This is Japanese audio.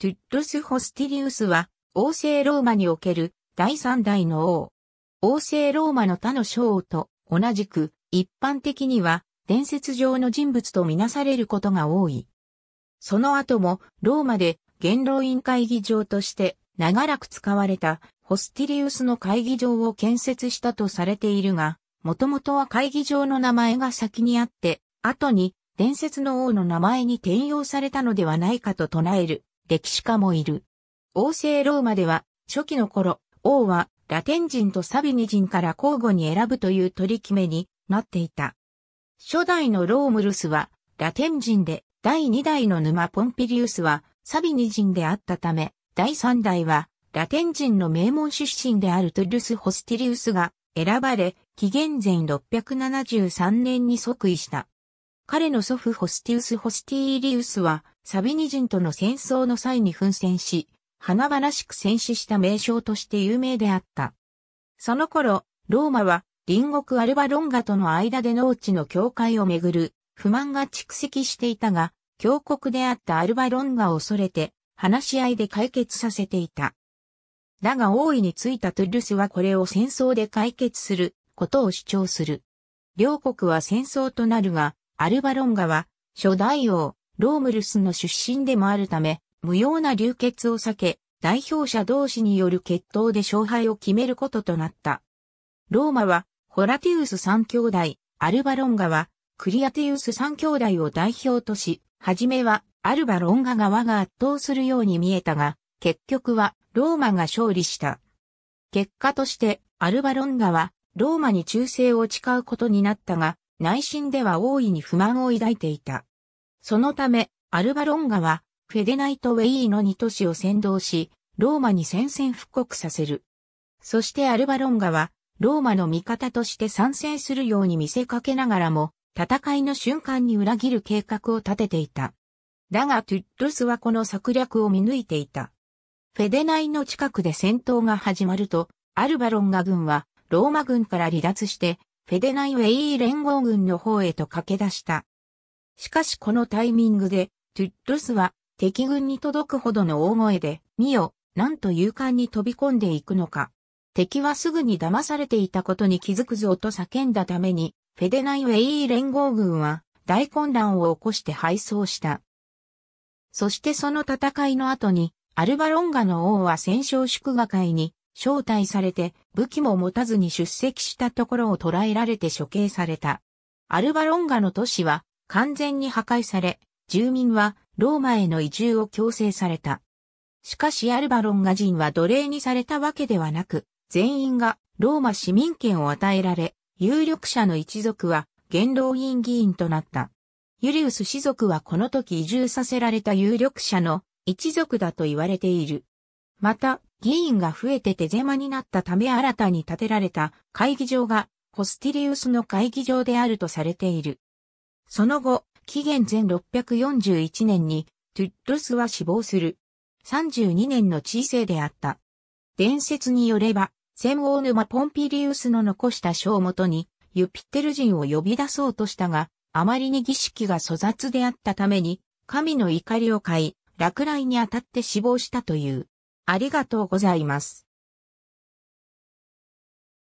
トゥッルス・ホスティリウスは、王政ローマにおける第三代の王。王政ローマの他の将王と同じく、一般的には伝説上の人物とみなされることが多い。その後も、ローマで元老院会議場として長らく使われたホスティリウスの会議場を建設したとされているが、もともとは会議場の名前が先にあって、後に伝説の王の名前に転用されたのではないかと唱える歴史家もいる。王政ローマでは、初期の頃、王はラテン人とサビニ人から交互に選ぶという取り決めになっていた。初代のロームルスはラテン人で、第2代の沼ポンピリウスはサビニ人であったため、第3代はラテン人の名門出身であるトゥルス・ホスティリウスが選ばれ、紀元前673年に即位した。彼の祖父ホスティウス・ホスティーリウスは、サビニ人との戦争の際に奮戦し、華々しく戦死した名将として有名であった。その頃、ローマは、隣国アルバロンガとの間で農地の境界をめぐる、不満が蓄積していたが、強国であったアルバロンガを恐れて、話し合いで解決させていた。だが王位についたトゥルスはこれを戦争で解決することを主張する。両国は戦争となるが、アルバロンガは、初代王、ロームルスの出身でもあるため、無用な流血を避け、代表者同士による決闘で勝敗を決めることとなった。ローマは、ホラティウス三兄弟、アルバロンガは、クリアティウス三兄弟を代表とし、はじめは、アルバロンガ側が圧倒するように見えたが、結局は、ローマが勝利した。結果として、アルバロンガは、ローマに忠誠を誓うことになったが、内心では大いに不満を抱いていた。そのため、アルバロンガは、フェデナイト・ウェイーの二都市を先導し、ローマに宣戦布告させる。そしてアルバロンガは、ローマの味方として参戦するように見せかけながらも、戦いの瞬間に裏切る計画を立てていた。だがトゥッルスはこの策略を見抜いていた。フェデナイの近くで戦闘が始まると、アルバロンガ軍はローマ軍から離脱してフェデナイウェイ連合軍の方へと駆け出した。しかしこのタイミングで、トゥッルスは敵軍に届くほどの大声で、見よ、なんと勇敢に飛び込んでいくのか。敵はすぐに騙されていたことに気づくぞと叫んだために、フェデナイウェイ連合軍は大混乱を起こして敗走した。そしてその戦いの後に、アルバロンガの王は戦勝祝賀会に招待されて武器も持たずに出席したところを捕らえられて処刑された。アルバロンガの都市は完全に破壊され、住民はローマへの移住を強制された。しかしアルバロンガ人は奴隷にされたわけではなく、全員がローマ市民権を与えられ、有力者の一族は元老院議員となった。ユリウス氏族はこの時移住させられた有力者の一族だと言われている。また、議員が増えて手狭になったため新たに建てられた会議場がホスティリウスの会議場であるとされている。その後、紀元前641年にトゥッドスは死亡する。32年の知性であった。伝説によれば、戦王沼ポンピリウスの残した書をもとに、ユピテル人を呼び出そうとしたが、あまりに儀式が粗雑であったために、神の怒りを買い、落雷に当たって死亡したという。ありがとうございます。